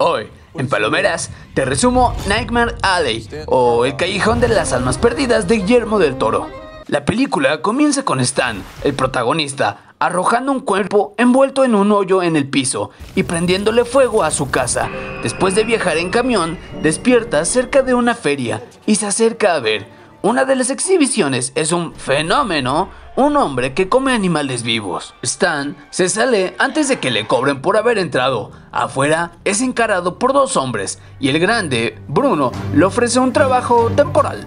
Hoy, en Palomeras, te resumo Nightmare Alley o El Callejón de las Almas Perdidas de Guillermo del Toro. La película comienza con Stan, el protagonista, arrojando un cuerpo envuelto en un hoyo en el piso y prendiéndole fuego a su casa. Después de viajar en camión, despierta cerca de una feria y se acerca a ver una de las exhibiciones es un fenómeno, un hombre que come animales vivos. Stan se sale antes de que le cobren por haber entrado. Afuera es encarado por dos hombres y el grande, Bruno, le ofrece un trabajo temporal.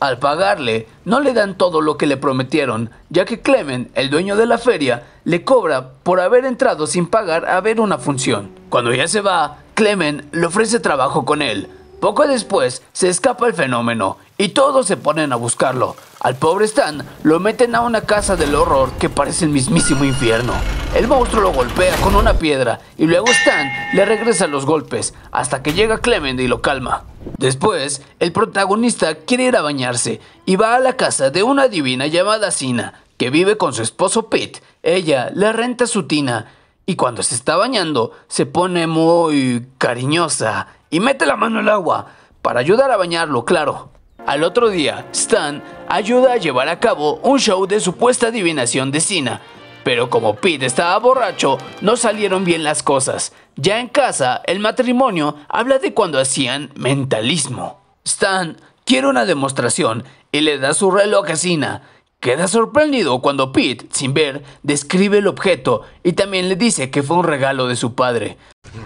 Al pagarle, no le dan todo lo que le prometieron, ya que Clemen, el dueño de la feria, le cobra por haber entrado sin pagar a ver una función. Cuando ya se va, Clemen le ofrece trabajo con él. Poco después, se escapa el fenómeno y todos se ponen a buscarlo. Al pobre Stan lo meten a una casa del horror que parece el mismísimo infierno. El monstruo lo golpea con una piedra y luego Stan le regresa los golpes hasta que llega Clement y lo calma. Después, el protagonista quiere ir a bañarse y va a la casa de una divina llamada Sina, que vive con su esposo Pete. Ella le renta su tina y cuando se está bañando se pone muy cariñosa y mete la mano al agua para ayudar a bañarlo, claro. Al otro día, Stan ayuda a llevar a cabo un show de supuesta adivinación de Sina, pero como Pete estaba borracho, no salieron bien las cosas. Ya en casa, el matrimonio habla de cuando hacían mentalismo. Stan quiere una demostración y le da su reloj a Sina. Queda sorprendido cuando Pete, sin ver, describe el objeto y también le dice que fue un regalo de su padre.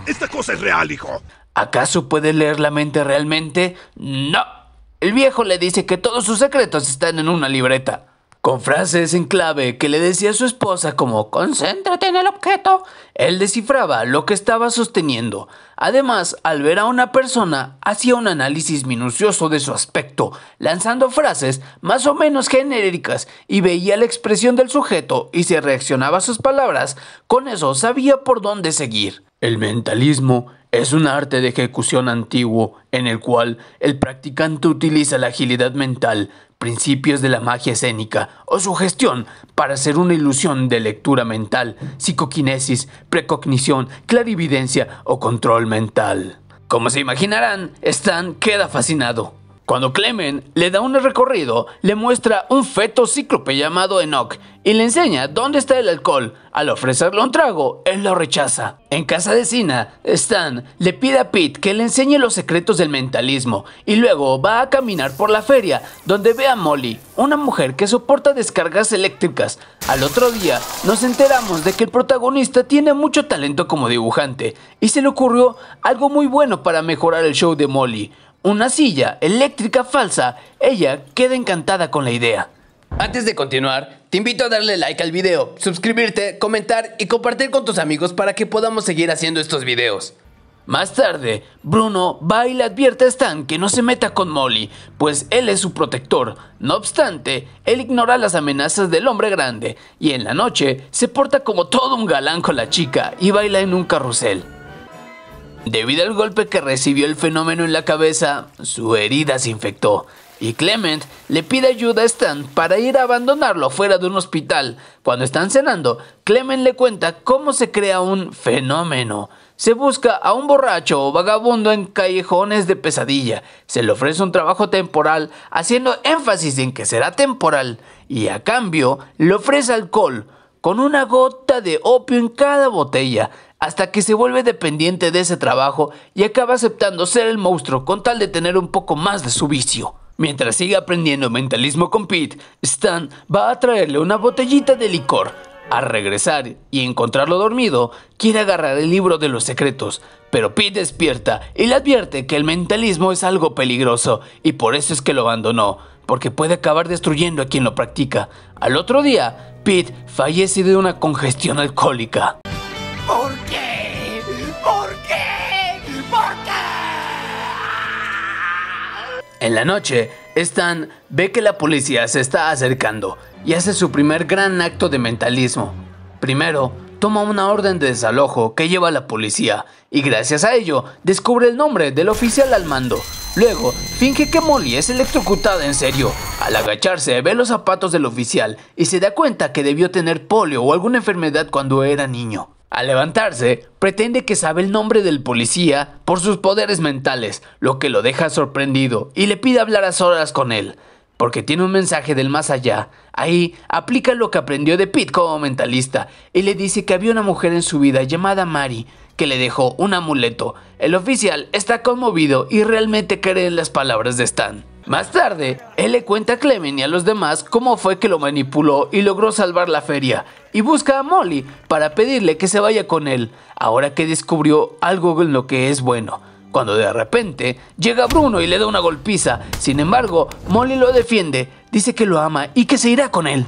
Esta cosa es real, hijo. ¿Acaso puede leer la mente realmente? No. El viejo le dice que todos sus secretos están en una libreta, con frases en clave que le decía a su esposa como concéntrate en el objeto. Él descifraba lo que estaba sosteniendo. Además, al ver a una persona, hacía un análisis minucioso de su aspecto, lanzando frases más o menos genéricas y veía la expresión del sujeto y se reaccionaba a sus palabras. Con eso sabía por dónde seguir. El mentalismo es un arte de ejecución antiguo en el cual el practicante utiliza la agilidad mental, principios de la magia escénica o su gestión para hacer una ilusión de lectura mental, psicoquinesis, precognición, clarividencia o control mental. Como se imaginarán, Stan queda fascinado. Cuando Clement le da un recorrido, le muestra un feto cíclope llamado Enoch y le enseña dónde está el alcohol. Al ofrecerle un trago, él lo rechaza. En casa de Sina, Stan le pide a Pete que le enseñe los secretos del mentalismo y luego va a caminar por la feria donde ve a Molly, una mujer que soporta descargas eléctricas. Al otro día, nos enteramos de que el protagonista tiene mucho talento como dibujante y se le ocurrió algo muy bueno para mejorar el show de Molly una silla eléctrica falsa, ella queda encantada con la idea. Antes de continuar, te invito a darle like al video, suscribirte, comentar y compartir con tus amigos para que podamos seguir haciendo estos videos. Más tarde, Bruno va y le advierte a Stan que no se meta con Molly, pues él es su protector. No obstante, él ignora las amenazas del hombre grande y en la noche se porta como todo un galán con la chica y baila en un carrusel. Debido al golpe que recibió el fenómeno en la cabeza, su herida se infectó y Clement le pide ayuda a Stan para ir a abandonarlo fuera de un hospital. Cuando están cenando, Clement le cuenta cómo se crea un fenómeno. Se busca a un borracho o vagabundo en callejones de pesadilla. Se le ofrece un trabajo temporal, haciendo énfasis en que será temporal, y a cambio le ofrece alcohol, con una gota de opio en cada botella hasta que se vuelve dependiente de ese trabajo y acaba aceptando ser el monstruo con tal de tener un poco más de su vicio. Mientras sigue aprendiendo mentalismo con Pete, Stan va a traerle una botellita de licor. Al regresar y encontrarlo dormido, quiere agarrar el libro de los secretos, pero Pete despierta y le advierte que el mentalismo es algo peligroso y por eso es que lo abandonó, porque puede acabar destruyendo a quien lo practica. Al otro día, Pete fallece de una congestión alcohólica. En la noche, Stan ve que la policía se está acercando y hace su primer gran acto de mentalismo. Primero, toma una orden de desalojo que lleva la policía y gracias a ello descubre el nombre del oficial al mando. Luego, finge que Molly es electrocutada en serio. Al agacharse, ve los zapatos del oficial y se da cuenta que debió tener polio o alguna enfermedad cuando era niño. Al levantarse, pretende que sabe el nombre del policía por sus poderes mentales, lo que lo deja sorprendido y le pide hablar a solas con él, porque tiene un mensaje del más allá. Ahí aplica lo que aprendió de Pete como mentalista y le dice que había una mujer en su vida llamada Mari que le dejó un amuleto. El oficial está conmovido y realmente cree en las palabras de Stan. Más tarde, él le cuenta a Clemen y a los demás cómo fue que lo manipuló y logró salvar la feria, y busca a Molly para pedirle que se vaya con él, ahora que descubrió algo en lo que es bueno. Cuando de repente llega Bruno y le da una golpiza, sin embargo, Molly lo defiende, dice que lo ama y que se irá con él.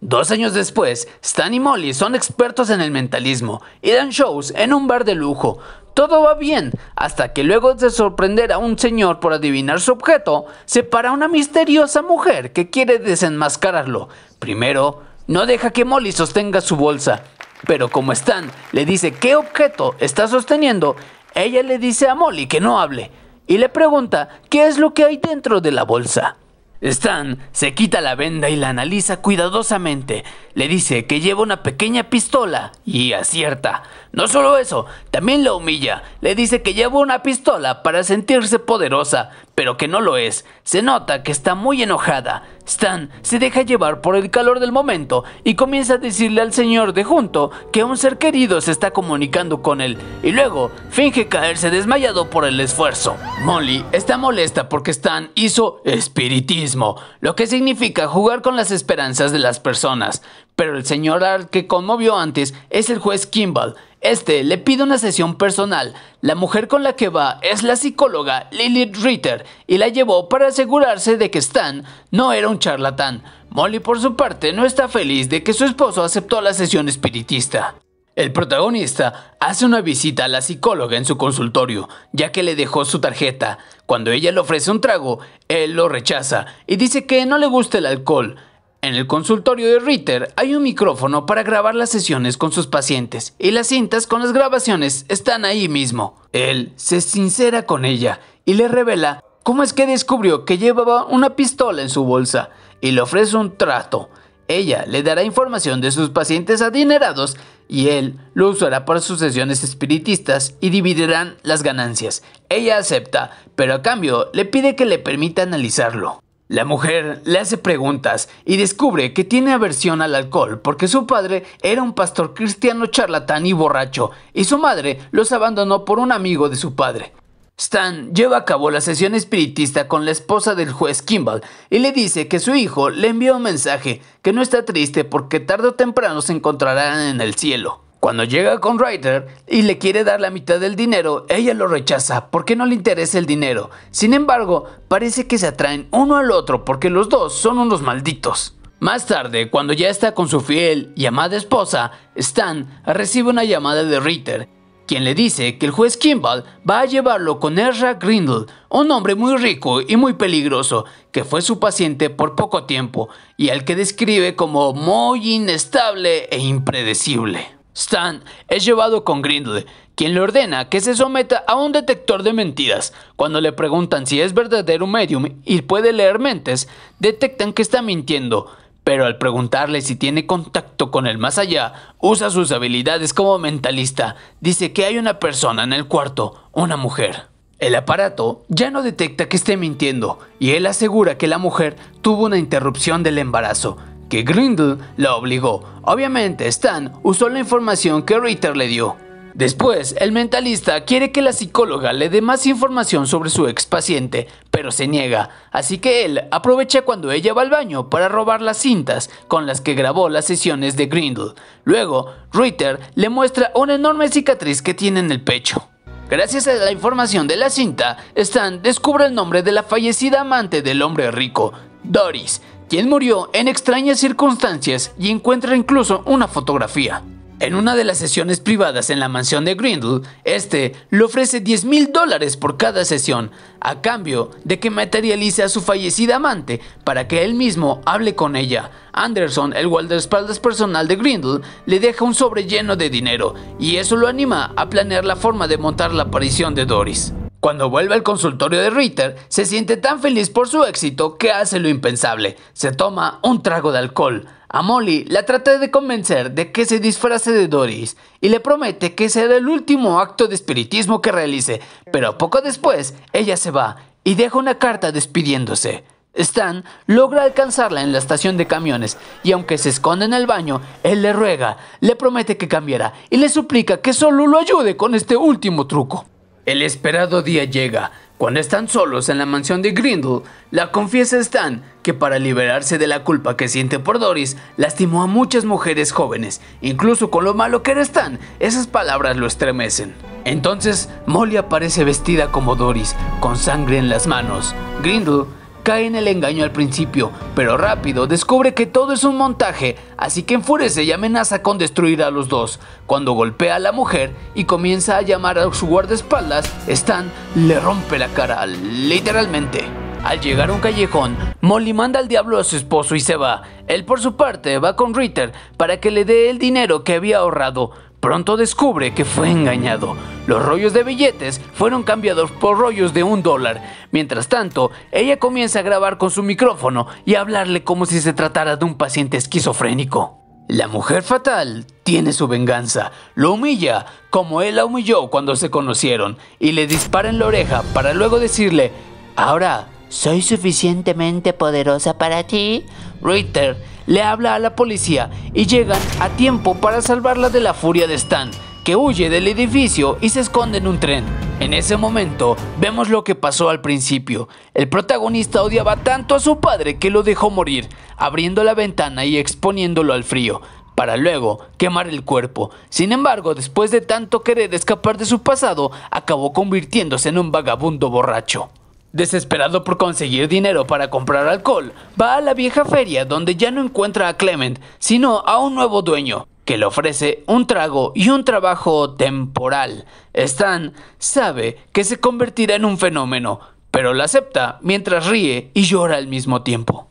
Dos años después, Stan y Molly son expertos en el mentalismo y dan shows en un bar de lujo. Todo va bien, hasta que luego de sorprender a un señor por adivinar su objeto, se para una misteriosa mujer que quiere desenmascararlo. Primero, no deja que Molly sostenga su bolsa, pero como Stan le dice qué objeto está sosteniendo, ella le dice a Molly que no hable y le pregunta qué es lo que hay dentro de la bolsa. Stan se quita la venda y la analiza cuidadosamente. Le dice que lleva una pequeña pistola y acierta. No solo eso, también la humilla. Le dice que lleva una pistola para sentirse poderosa, pero que no lo es. Se nota que está muy enojada. Stan se deja llevar por el calor del momento y comienza a decirle al señor de junto que un ser querido se está comunicando con él y luego finge caerse desmayado por el esfuerzo. Molly está molesta porque Stan hizo espiritismo, lo que significa jugar con las esperanzas de las personas, pero el señor al que conmovió antes es el juez Kimball. Este le pide una sesión personal. La mujer con la que va es la psicóloga Lilith Ritter y la llevó para asegurarse de que Stan no era un charlatán. Molly por su parte no está feliz de que su esposo aceptó la sesión espiritista. El protagonista hace una visita a la psicóloga en su consultorio, ya que le dejó su tarjeta. Cuando ella le ofrece un trago, él lo rechaza y dice que no le gusta el alcohol. En el consultorio de Ritter hay un micrófono para grabar las sesiones con sus pacientes y las cintas con las grabaciones están ahí mismo. Él se sincera con ella y le revela cómo es que descubrió que llevaba una pistola en su bolsa y le ofrece un trato. Ella le dará información de sus pacientes adinerados y él lo usará para sus sesiones espiritistas y dividirán las ganancias. Ella acepta, pero a cambio le pide que le permita analizarlo. La mujer le hace preguntas y descubre que tiene aversión al alcohol porque su padre era un pastor cristiano charlatán y borracho y su madre los abandonó por un amigo de su padre. Stan lleva a cabo la sesión espiritista con la esposa del juez Kimball y le dice que su hijo le envía un mensaje que no está triste porque tarde o temprano se encontrarán en el cielo. Cuando llega con Ryder y le quiere dar la mitad del dinero, ella lo rechaza porque no le interesa el dinero. Sin embargo, parece que se atraen uno al otro porque los dos son unos malditos. Más tarde, cuando ya está con su fiel y amada esposa, Stan recibe una llamada de Ritter, quien le dice que el juez Kimball va a llevarlo con Ezra Grindle, un hombre muy rico y muy peligroso, que fue su paciente por poco tiempo y al que describe como muy inestable e impredecible. Stan es llevado con Grindle, quien le ordena que se someta a un detector de mentiras. Cuando le preguntan si es verdadero medium y puede leer mentes, detectan que está mintiendo, pero al preguntarle si tiene contacto con el más allá, usa sus habilidades como mentalista. Dice que hay una persona en el cuarto, una mujer. El aparato ya no detecta que esté mintiendo y él asegura que la mujer tuvo una interrupción del embarazo, que Grindel la obligó. Obviamente Stan usó la información que Ritter le dio. Después, el mentalista quiere que la psicóloga le dé más información sobre su ex paciente, pero se niega, así que él aprovecha cuando ella va al baño para robar las cintas con las que grabó las sesiones de Grindel. Luego, Ritter le muestra una enorme cicatriz que tiene en el pecho. Gracias a la información de la cinta, Stan descubre el nombre de la fallecida amante del hombre rico, Doris, quien murió en extrañas circunstancias y encuentra incluso una fotografía. En una de las sesiones privadas en la mansión de Grindel, este le ofrece 10 mil dólares por cada sesión, a cambio de que materialice a su fallecida amante para que él mismo hable con ella. Anderson, el guardaespaldas personal de Grindel, le deja un sobre lleno de dinero, y eso lo anima a planear la forma de montar la aparición de Doris. Cuando vuelve al consultorio de Ritter, se siente tan feliz por su éxito que hace lo impensable. Se toma un trago de alcohol. A Molly la trata de convencer de que se disfrace de Doris y le promete que será el último acto de espiritismo que realice, pero poco después ella se va y deja una carta despidiéndose. Stan logra alcanzarla en la estación de camiones y aunque se esconde en el baño, él le ruega, le promete que cambiará y le suplica que solo lo ayude con este último truco. El esperado día llega. Cuando están solos en la mansión de Grindel, la confiesa Stan que para liberarse de la culpa que siente por Doris, lastimó a muchas mujeres jóvenes. Incluso con lo malo que era Stan, esas palabras lo estremecen. Entonces, Molly aparece vestida como Doris, con sangre en las manos. Grindel Cae en el engaño al principio, pero rápido descubre que todo es un montaje, así que enfurece y amenaza con destruir a los dos. Cuando golpea a la mujer y comienza a llamar a su guardaespaldas, Stan le rompe la cara, literalmente. Al llegar a un callejón, Molly manda al diablo a su esposo y se va. Él por su parte va con Ritter para que le dé el dinero que había ahorrado. Pronto descubre que fue engañado. Los rollos de billetes fueron cambiados por rollos de un dólar. Mientras tanto, ella comienza a grabar con su micrófono y a hablarle como si se tratara de un paciente esquizofrénico. La mujer fatal tiene su venganza, lo humilla como él la humilló cuando se conocieron y le dispara en la oreja para luego decirle, ahora, ¿soy suficientemente poderosa para ti? Ritter le habla a la policía y llegan a tiempo para salvarla de la furia de Stan, que huye del edificio y se esconde en un tren. En ese momento vemos lo que pasó al principio. El protagonista odiaba tanto a su padre que lo dejó morir, abriendo la ventana y exponiéndolo al frío para luego quemar el cuerpo. Sin embargo, después de tanto querer escapar de su pasado, acabó convirtiéndose en un vagabundo borracho. Desesperado por conseguir dinero para comprar alcohol, va a la vieja feria donde ya no encuentra a Clement, sino a un nuevo dueño, que le ofrece un trago y un trabajo temporal. Stan sabe que se convertirá en un fenómeno, pero lo acepta mientras ríe y llora al mismo tiempo.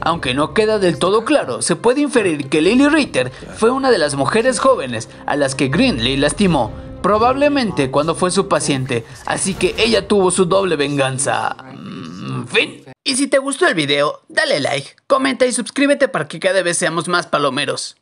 Aunque no queda del todo claro, se puede inferir que Lily Ritter fue una de las mujeres jóvenes a las que Greenlee lastimó, probablemente cuando fue su paciente, así que ella tuvo su doble venganza. Mm, fin. Y si te gustó el video, dale like, comenta y suscríbete para que cada vez seamos más palomeros.